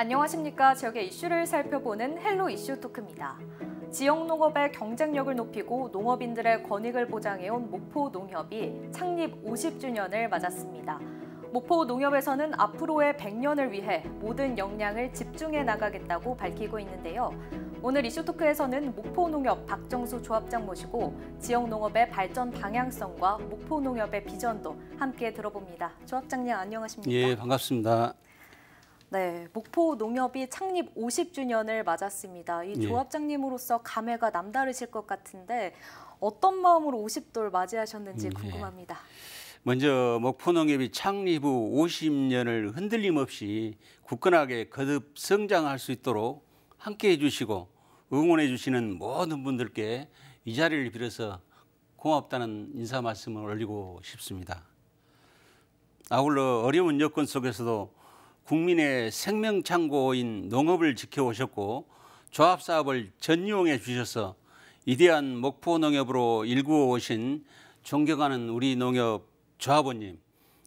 안녕하십니까. 지역의 이슈를 살펴보는 헬로 이슈 토크입니다. 지역 농업의 경쟁력을 높이고 농업인들의 권익을 보장해온 목포 농협이 창립 50주년을 맞았습니다. 목포 농협에서는 앞으로의 100년을 위해 모든 역량을 집중해 나가겠다고 밝히고 있는데요. 오늘 이슈토크에서는 목포농협 박정수 조합장 모시고 지역농업의 발전 방향성과 목포농협의 비전도 함께 들어봅니다. 조합장님 안녕하십니까? 예, 반갑습니다. 네, 목포 농협이 창립 50주년을 맞았습니다. 이 예. 조합장님으로서 감회가 남다르실 것 같은데 어떤 마음으로 50돌 맞이하셨는지 음, 예. 궁금합니다. 먼저 목포농협이 창립 후 50년을 흔들림 없이 굳건하게 거듭 성장할 수 있도록 함께해 주시고 응원해 주시는 모든 분들께 이 자리를 빌어서 고맙다는 인사 말씀을 올리고 싶습니다. 아울러 어려운 여건 속에서도 국민의 생명창고인 농업을 지켜오셨고 조합사업을 전용해 주셔서 이대한 목포 농협으로 일구어 오신 존경하는 우리 농협 조합원님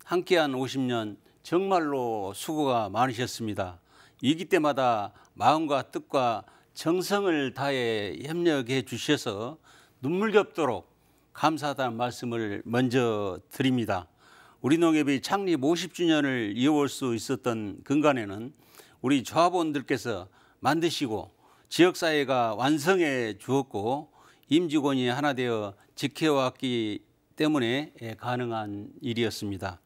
함께한 50년 정말로 수고가 많으셨습니다. 이기 때마다 마음과 뜻과 정성을 다해 협력해 주셔서 눈물겹도록 감사하다는 말씀을 먼저 드립니다. 우리농협이 창립 50주년을 이어올 수 있었던 근간에는 우리 조합원들께서 만드시고 지역사회가 완성해 주었고 임직원이 하나 되어 지켜왔기 때문에 예, 가능한 일이었습니다.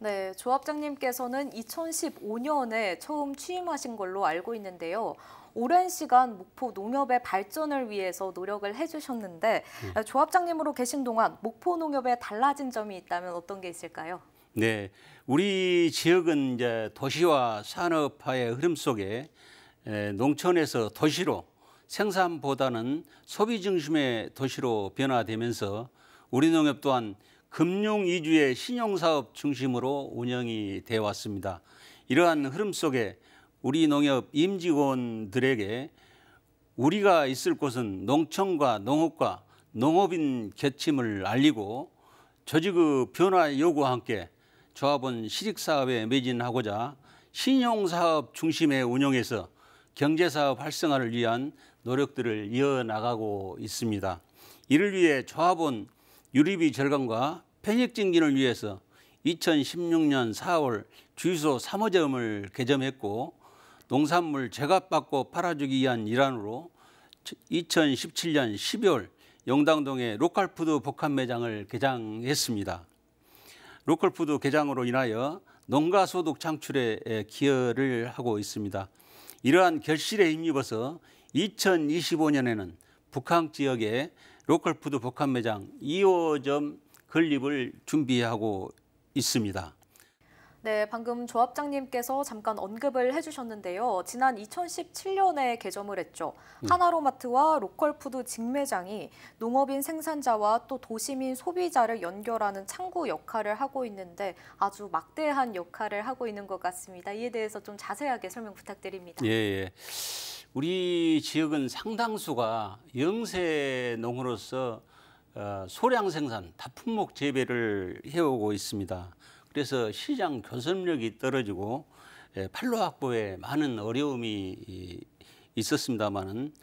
네, 조합장님께서는 2015년에 처음 취임하신 걸로 알고 있는데요. 오랜 시간 목포 농협의 발전을 위해서 노력을 해주셨는데 네. 조합장님으로 계신 동안 목포 농협에 달라진 점이 있다면 어떤 게 있을까요? 네, 우리 지역은 이제 도시와 산업화의 흐름 속에 농촌에서 도시로 생산보다는 소비 중심의 도시로 변화되면서 우리 농협 또한 금융 위주의 신용사업 중심으로 운영이 되어 왔습니다. 이러한 흐름 속에 우리 농협 임직원들에게 우리가 있을 곳은 농촌과 농업과 농업인 개침을 알리고 조직의 변화 요구와 함께 조합원 실익사업에 매진하고자 신용사업 중심의 운영에서 경제사업 활성화를 위한 노력들을 이어나가고 있습니다. 이를 위해 조합원 유리비 절감과 편익 증진을 위해서 2016년 4월 주유소 3호점을 개점했고 농산물 제값 받고 팔아주기 위한 일환으로 2017년 12월 영당동에 로컬푸드 복합 매장을 개장했습니다. 로컬푸드 개장으로 인하여 농가 소득 창출에 기여를 하고 있습니다. 이러한 결실에 힘입어서 2025년에는 북한 지역에 로컬푸드 복합 매장 2호점 건립을 준비하고 있습니다. 네, 방금 조합장님께서 잠깐 언급을 해주셨는데요. 지난 2017년에 개점을 했죠. 음. 하나로마트와 로컬푸드 직매장이 농업인 생산자와 또 도시민 소비자를 연결하는 창구 역할을 하고 있는데 아주 막대한 역할을 하고 있는 것 같습니다. 이에 대해서 좀 자세하게 설명 부탁드립니다. 예, 예. 우리 지역은 상당수가 영세 농으로서 어, 소량 생산, 다품목 재배를 해오고 있습니다. 그래서 시장 교섭력이 떨어지고 예, 판로 확보에 많은 어려움이 있었습니다만은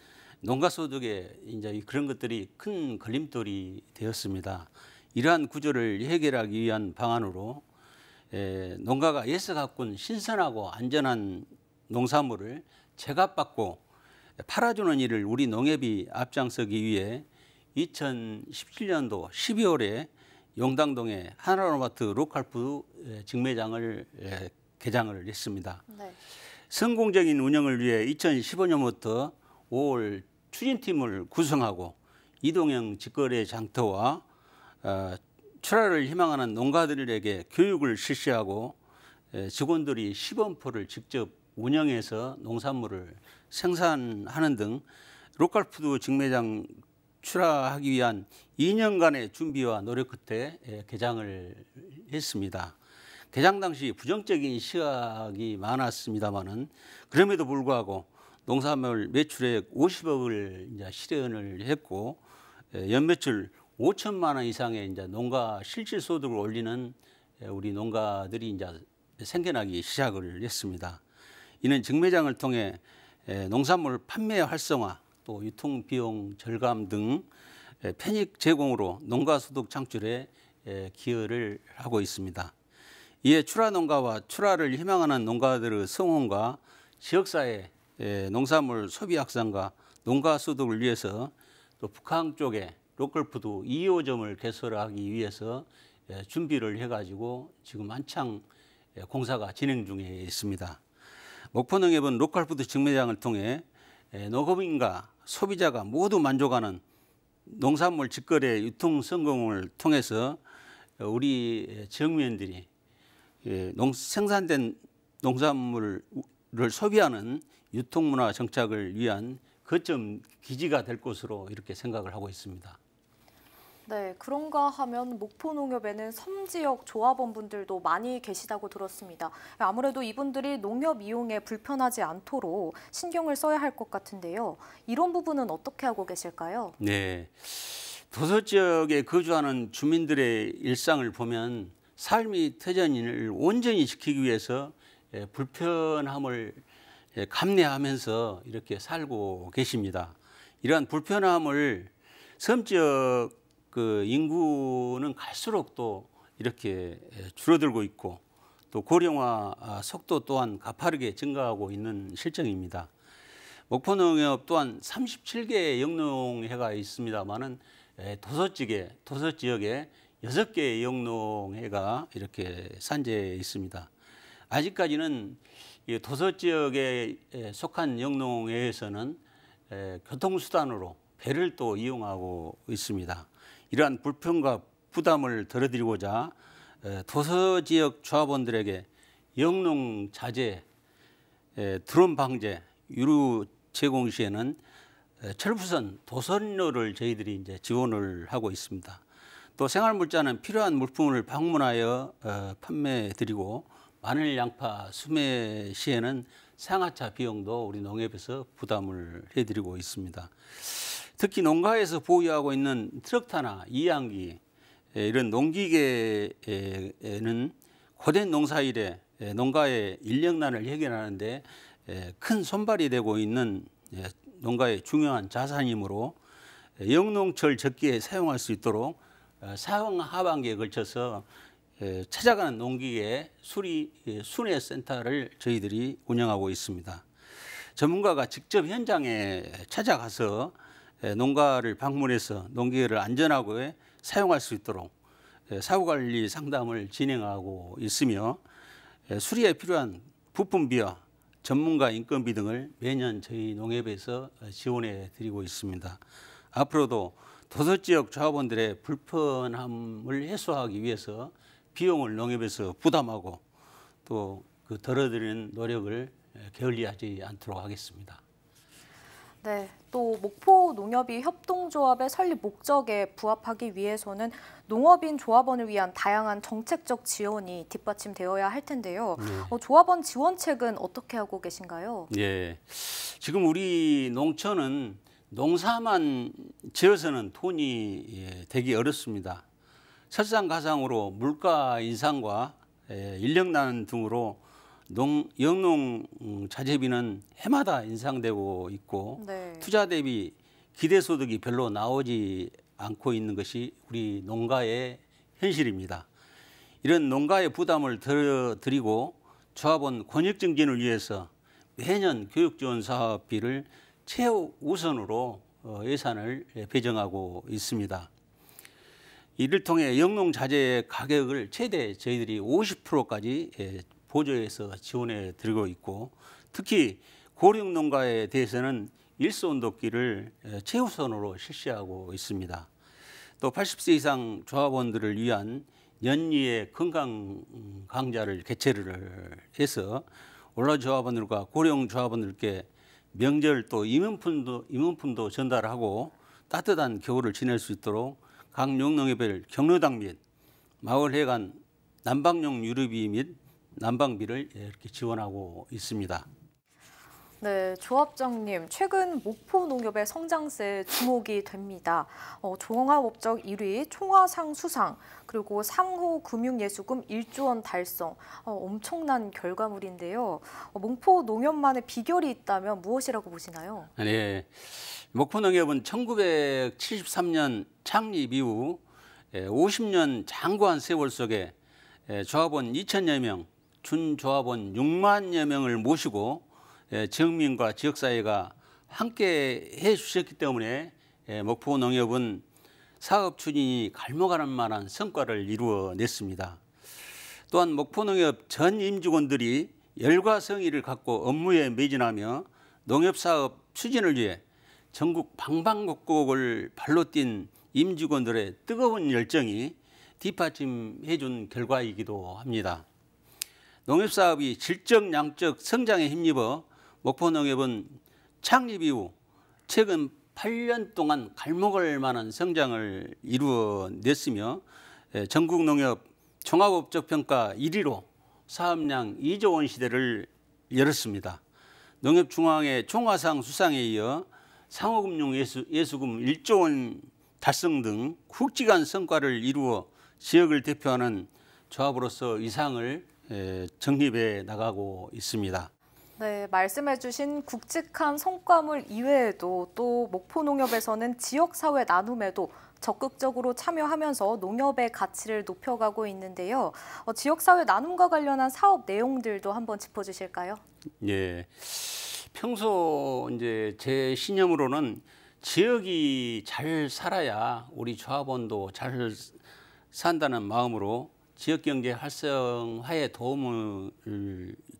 농가 소득에 이제 그런 것들이 큰 걸림돌이 되었습니다. 이러한 구조를 해결하기 위한 방안으로 예, 농가가 예서 가꾼 신선하고 안전한 농산물을 제값받고 팔아주는 일을 우리 농협이 앞장서기 위해 2017년도 12월에 용당동의 하나로마트 로컬푸드 예, 직매장을 예, 개장을 했습니다. 네. 성공적인 운영을 위해 2015년부터 5월 추진팀을 구성하고 이동형 직거래 장터와 어, 출하를 희망하는 농가들에게 교육을 실시하고 예, 직원들이 시범포를 직접 운영해서 농산물을 생산하는 등 로컬푸드 직매장 출하하기 위한 2년간의 준비와 노력 끝에 예, 개장을 했습니다. 개장 당시 부정적인 시각이 많았습니다만은 그럼에도 불구하고 농산물 매출액 50억을 이제 실현을 했고 예, 연매출 5천만 원 이상의 이제 농가 실질 소득을 올리는 예, 우리 농가들이 이제 생겨나기 시작을 했습니다. 이는 직매장을 통해 농산물 판매 활성화 또 유통 비용 절감 등 예, 편익 제공으로 농가 소득 창출에 예, 기여를 하고 있습니다. 이에 출하 농가와 출하를 희망하는 농가들의 성원과 지역사회 예, 농산물 소비 확산과 농가 소득을 위해서 또 북한 쪽에 로컬푸드 2호점을 개설하기 위해서 준비를 해가지고 지금 한창 공사가 진행 중에 있습니다. 목포농협은 로컬푸드 직매장을 통해 농업인과 소비자가 모두 만족하는 농산물 직거래 유통 성공을 통해서 우리 정면들이 예, 생산된 농산물을 소비하는 유통문화 정착을 위한 거점 기지가 될 것으로 이렇게 생각을 하고 있습니다. 네, 그런가 하면 목포 농협에는 섬 지역 조합원분들도 많이 계시다고 들었습니다. 아무래도 이분들이 농협 이용에 불편하지 않도록 신경을 써야 할 것 같은데요. 이런 부분은 어떻게 하고 계실까요? 네. 도서 지역에 거주하는 주민들의 일상을 보면 삶이 퇴전을 온전히 지키기 위해서 예, 불편함을 예, 감내하면서 이렇게 살고 계십니다. 이러한 불편함을 섬 지역 그 인구는 갈수록 또 이렇게 줄어들고 있고 또 고령화 아, 속도 또한 가파르게 증가하고 있는 실정입니다. 목포농협 또한 3 7개 영농회가 있습니다만은 도서지역 도서 지역에 6개의 영농회가 이렇게 산재해 있습니다. 아직까지는 도서 지역에 속한 영농회에서는 교통수단으로 배를 또 이용하고 있습니다. 이러한 불편과 부담을 덜어드리고자 도서 지역 조합원들에게 영농 자재, 드론 방제, 유류 제공 시에는 철부선 도선료를 저희들이 이제 지원을 하고 있습니다. 또 생활물자는 필요한 물품을 방문하여 어, 판매드리고 마늘, 양파, 수매 시에는 상하차 비용도 우리 농협에서 부담을 해드리고 있습니다. 특히 농가에서 보유하고 있는 트럭타나 이양기 이런 농기계는 에 고된 농사일에 농가의 인력난을 해결하는데 큰 손발이 되고 있는 농가의 중요한 자산이므로 영농철 적기에 사용할 수 있도록 어, 사용 하반기에 걸쳐서 찾아가는 농기계 수리 순회 센터를 저희들이 운영하고 있습니다. 전문가가 직접 현장에 찾아가서 예, 농가를 방문해서 농기를안전하고 예, 사용할 수 있도록 예, 사후관리 상담을 진행하고 있으며 수리에 필요한 부품비와 전문가 인건비 등을 매년 저희 농협에서 지원해 드리고 있습니다. 앞으로도 도서 지역 조합원들의 불편함을 해소하기 위해서 비용을 농협에서 부담하고 또그 덜어드리는 노력을 게을리하지 않도록 하겠습니다. 네, 또 목포 농협이 협동조합의 설립 목적에 부합하기 위해서는 농업인 조합원을 위한 다양한 정책적 지원이 뒷받침되어야 할 텐데요. 네. 어, 조합원 지원책은 어떻게 하고 계신가요? 예, 지금 우리 농촌은 농사만 지어서는 돈이 예, 되기 어렵습니다. 설상가상으로 물가 인상과 예, 인력난 등으로 농, 영농 음, 자재비는 해마다 인상되고 있고 네. 투자 대비 기대 소득이 별로 나오지 않고 있는 것이 우리 농가의 현실입니다. 이런 농가의 부담을 덜어드리고 조합원 권익 증진을 위해서 매년 교육 지원 사업비를 최우선으로 어, 예산을 배정하고 있습니다. 이를 통해 영농 자재의 가격을 최대 저희들이 50%까지 보조해서 지원해 드리고 있고 특히 고령 농가에 대해서는 일손돕기를 최우선으로 실시하고 있습니다. 또 80세 이상 조합원들을 위한 연리의 건강 음, 강좌를 개최를 해서 올라 조합원들과 고령 조합원들께 명절 또 임원품도 임원품도 전달하고 따뜻한 겨울을 지낼 수 있도록 각 용농협별 경로당 및 마을회관 난방용 유류비 및 난방비를 예, 이렇게 지원하고 있습니다. 네, 조합장님 최근 목포 농협의 성장세 주목이 됩니다. 어, 종합업적 1위 총화상 수상 그리고 상호 금융예수금 1조 원 달성 어, 엄청난 결과물인데요. 어, 목포 농협만의 비결이 있다면 무엇이라고 보시나요? 네, 목포 농협은 1973년 창립 이후 50년 예, 장구한 세월 속에 예, 조합원 2천여 명 준조합원 6만여 명을 모시고 예, 지역민과 지역사회가 함께 해 주셨기 때문에 예, 목포 농협은 사업 추진이 갈목할 만한 성과를 이루어냈습니다. 또한 목포농협 전 임직원들이 열과 성의를 갖고 업무에 매진하며 농협사업 추진을 위해 전국 방방곡곡을 발로 뛴 임직원들의 뜨거운 열정이 뒷받침해 준 결과이기도 합니다. 농협사업이 질적 양적 성장에 힘입어 목포농협은 창립 이후 최근 8년 동안 갈목을 만한 성장을 이루어냈으며 예, 전국 농협 종합업적 평가 1위로 사업량 2조 원 시대를 열었습니다. 농협중앙회 총화상 수상에 이어 상호금융 예수, 예수금 1조 원 달성 등 굵직한 성과를 이루어 지역을 대표하는 조합으로서 이상을 예, 정립해 나가고 있습니다. 네, 말씀해주신 굵직한 성과물 이외에도 또 목포 농협에서는 지역사회 나눔에도 적극적으로 참여하면서 농협의 가치를 높여가고 있는데요. 어, 지역사회 나눔과 관련한 사업 내용들도 한번 짚어주실까요? 예, 평소 이제 제 신념으로는 지역이 잘 살아야 우리 조합원도 잘 산다는 마음으로 지역 경제 활성화에 도움을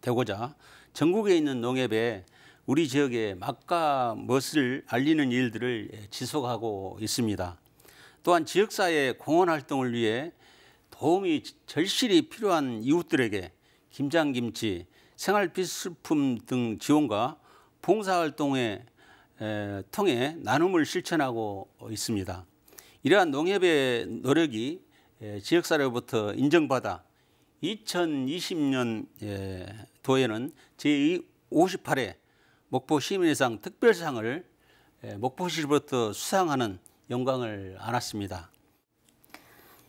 되고자 전국에 있는 농협에 우리 지역의 맛과 멋을 알리는 일들을 지속하고 있습니다. 또한 지역사회 공헌 활동을 위해 도움이 절실히 필요한 이웃들에게 김장김치, 생활필수품 등 지원과 봉사활동에 통해 나눔을 실천하고 있습니다. 이러한 농협의 노력이 예, 지역사회로부터 인정받아 2020년 예, 도에는 제58회 목포 시민의상 특별상을 예, 목포시로부터 수상하는 영광을 안았습니다.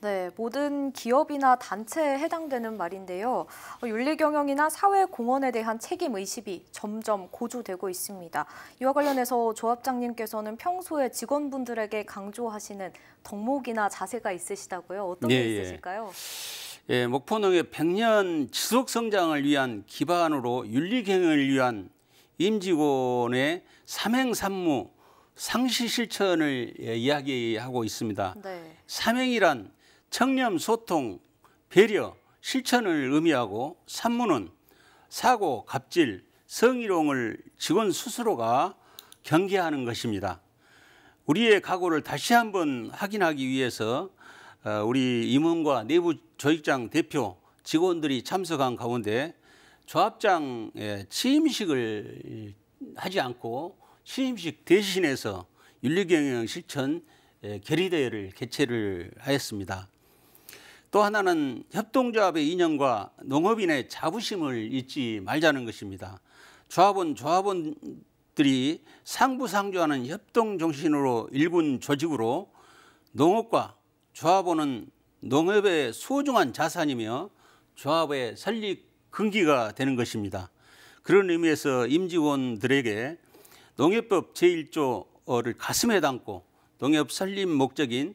네, 모든 기업이나 단체에 해당되는 말인데요. 어, 윤리경영이나 사회공헌에 대한 책임의식이 점점 고조되고 있습니다. 이와 관련해서 조합장님께서는 평소에 직원분들에게 강조하시는 덕목이나 자세가 있으시다고요. 어떤 예, 게 예. 있으실까요? 예, 목포농의 100년 지속성장을 위한 기반으로 윤리경영을 위한 임직원의 삼행산무 상시 실천을 예, 이야기하고 있습니다. 네. 삼행이란 청렴, 소통, 배려, 실천을 의미하고 산문은 사고, 갑질, 성희롱을 직원 스스로가 경계하는 것입니다. 우리의 각오를 다시 한번 확인하기 위해서 어, 우리 임원과 내부 조직장 대표 직원들이 참석한 가운데 조합장의 취임식을 하지 않고 취임식 대신해서 윤리경영 실천 결의대회를 개최를 하였습니다. 또 하나는 협동조합의 인연과 농업인의 자부심을 잊지 말자는 것입니다. 조합은 조합원들이 상부상조하는 협동정신으로 일군 조직으로 농업과 조합원은 농업의 소중한 자산이며 조합의 설립 근기가 되는 것입니다. 그런 의미에서 임직원들에게 농협법 제1조를 가슴에 담고 농협 설립 목적인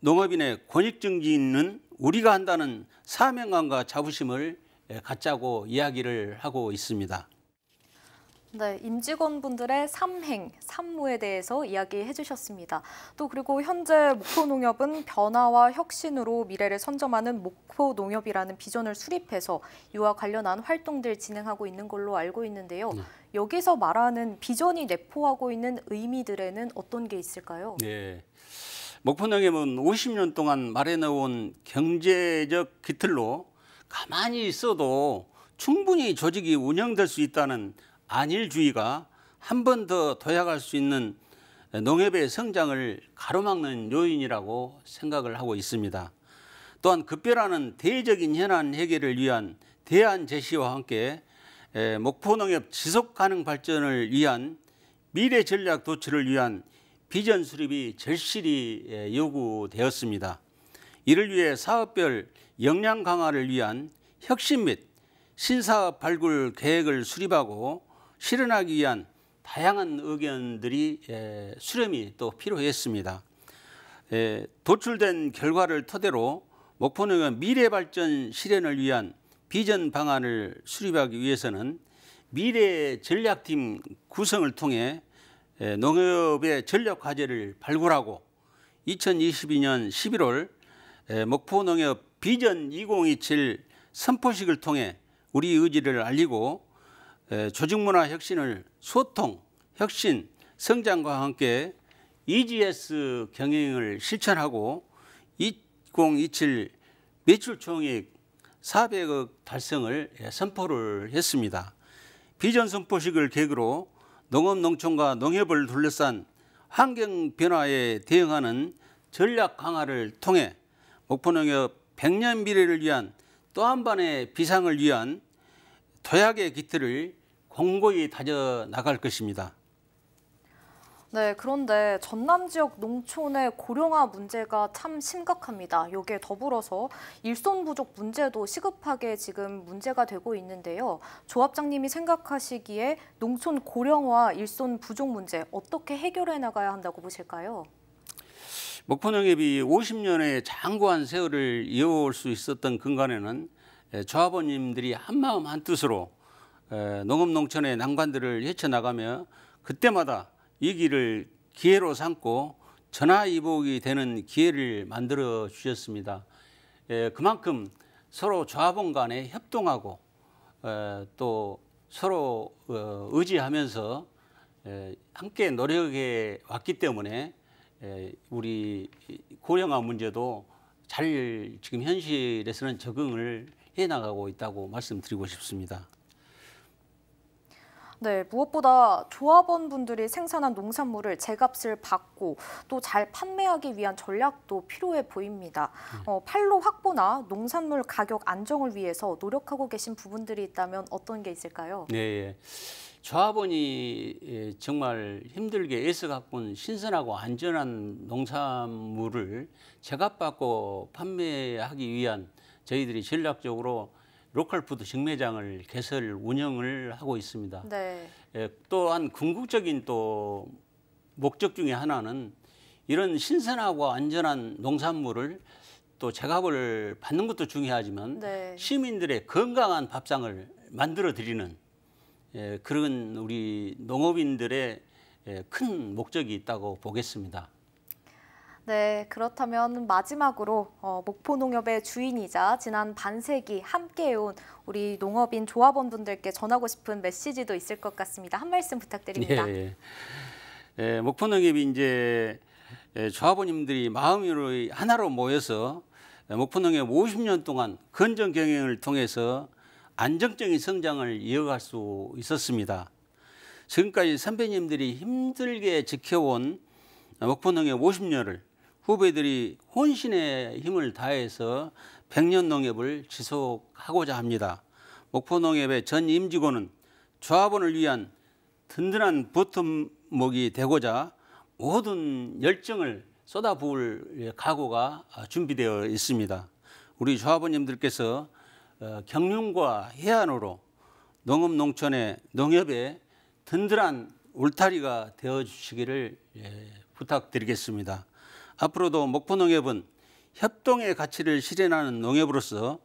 농업인의 권익증진 있는 우리가 한다는 사명감과 자부심을 예, 갖자고 이야기를 하고 있습니다. 네, 임직원분들의 삼행, 산무에 대해서 이야기해 주셨습니다. 또 그리고 현재 목포농협은 변화와 혁신으로 미래를 선점하는 목포농협이라는 비전을 수립해서 이와 관련한 활동들 진행하고 있는 걸로 알고 있는데요. 네. 여기서 말하는 비전이 내포하고 있는 의미들에는 어떤 게 있을까요? 네. 목포농협은 50년 동안 마련해온 경제적 기틀로 가만히 있어도 충분히 조직이 운영될 수 있다는 안일주의가 한 번 더 도약할 수 있는 농협의 성장을 가로막는 요인이라고 생각을 하고 있습니다. 또한 급변하는 대외적인 현안 해결을 위한 대안 제시와 함께 목포농협 지속가능 발전을 위한 미래 전략 도출을 위한 비전 수립이 절실히 예, 요구되었습니다. 이를 위해 사업별 역량 강화를 위한 혁신 및 신사업 발굴 계획을 수립하고 실현하기 위한 다양한 의견들이 예, 수렴이 또 필요했습니다. 예, 도출된 결과를 토대로 목포는 미래 발전 실현을 위한 비전 방안을 수립하기 위해서는 미래 전략팀 구성을 통해 예, 농협의 전력 과제를 발굴하고 2022년 11월 예, 목포 농협 비전 2027 선포식을 통해 우리 의지를 알리고 예, 조직문화 혁신을 소통, 혁신, 성장과 함께 EGS 경영을 실천하고 2027 매출 총액 400억 달성을 선포를 했습니다. 비전 선포식을 계기로 농업농촌과 농협을 둘러싼 환경 변화에 대응하는 전략 강화를 통해 목포농협 100년 미래를 위한 또 한 번의 비상을 위한 도약의 기틀을 공고히 다져 나갈 것입니다. 네, 그런데 전남 지역 농촌의 고령화 문제가 참 심각합니다. 여기에 더불어서 일손 부족 문제도 시급하게 지금 문제가 되고 있는데요. 조합장님이 생각하시기에 농촌 고령화 일손 부족 문제 어떻게 해결해 나가야 한다고 보실까요? 목포농협이 50년의 장구한 세월을 이어올 수 있었던 근간에는 조합원님들이 한 마음 한 뜻으로 농업 농촌의 난관들을 헤쳐나가며 그때마다 이 길을 기회로 삼고 전화위복이 되는 기회를 만들어 주셨습니다. 예, 그만큼 서로 조합원 간에 협동하고 예, 또 서로 어, 의지하면서 예, 함께 노력해 왔기 때문에 예, 우리 고령화 문제도 잘 지금 현실에서는 적응을 해 나가고 있다고 말씀드리고 싶습니다. 네, 무엇보다 조합원 분들이 생산한 농산물을 제값을 받고 또 잘 판매하기 위한 전략도 필요해 보입니다. 음. 어, 팔로 확보나 농산물 가격 안정을 위해서 노력하고 계신 부분들이 있다면 어떤 게 있을까요? 네, 예. 조합원이 예, 정말 힘들게 애써 갖고 신선하고 안전한 농산물을 제값 받고 판매하기 위한 저희들이 전략적으로 로컬 푸드 직매장을 개설 운영을 하고 있습니다. 네. 예, 또한 궁극적인 또 목적 중의 하나는 이런 신선하고 안전한 농산물을 또 제값을 받는 것도 중요하지만 네. 시민들의 건강한 밥상을 만들어 드리는 예, 그런 우리 농업인들의 예, 큰 목적이 있다고 보겠습니다. 네, 그렇다면 마지막으로 어, 목포농협의 주인이자 지난 반세기 함께해온 우리 농업인 조합원분들께 전하고 싶은 메시지도 있을 것 같습니다. 한 말씀 부탁드립니다. 예, 예. 예 목포농협이 이제 예, 조합원님들이 마음으로 하나로 모여서 목포농협 50년 동안 건전 경영을 통해서 안정적인 성장을 이어갈 수 있었습니다. 지금까지 선배님들이 힘들게 지켜온 목포농협 50년을 후배들이 혼신의 힘을 다해서 백년 농협을 지속하고자 합니다. 목포 농협의 전 임직원은 조합원을 위한 든든한 버튼목이 되고자 모든 열정을 쏟아부을 각오가 준비되어 있습니다. 우리 조합원님들께서 어, 경륜과 해안으로 농업 농촌의 농협에 든든한 울타리가 되어 주시기를 예, 부탁드리겠습니다. 앞으로도 목포농협은 협동의 가치를 실현하는 농협으로서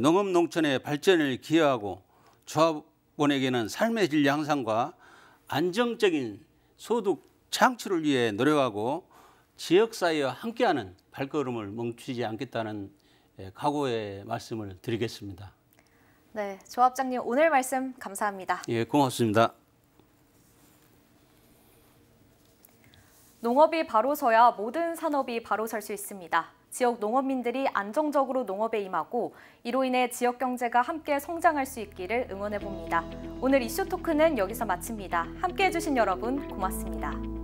농업 농촌의 발전을 기여하고 조합원에게는 삶의 질 향상과 안정적인 소득 창출을 위해 노력하고 지역사회와 함께하는 발걸음을 멈추지 않겠다는 각오의 말씀을 드리겠습니다. 네, 조합장님 오늘 말씀 감사합니다. 예, 고맙습니다. 농업이 바로 서야 모든 산업이 바로 설 수 있습니다. 지역 농업민들이 안정적으로 농업에 임하고 이로 인해 지역 경제가 함께 성장할 수 있기를 응원해 봅니다. 오늘 이슈 토크는 여기서 마칩니다. 함께 해주신 여러분 고맙습니다.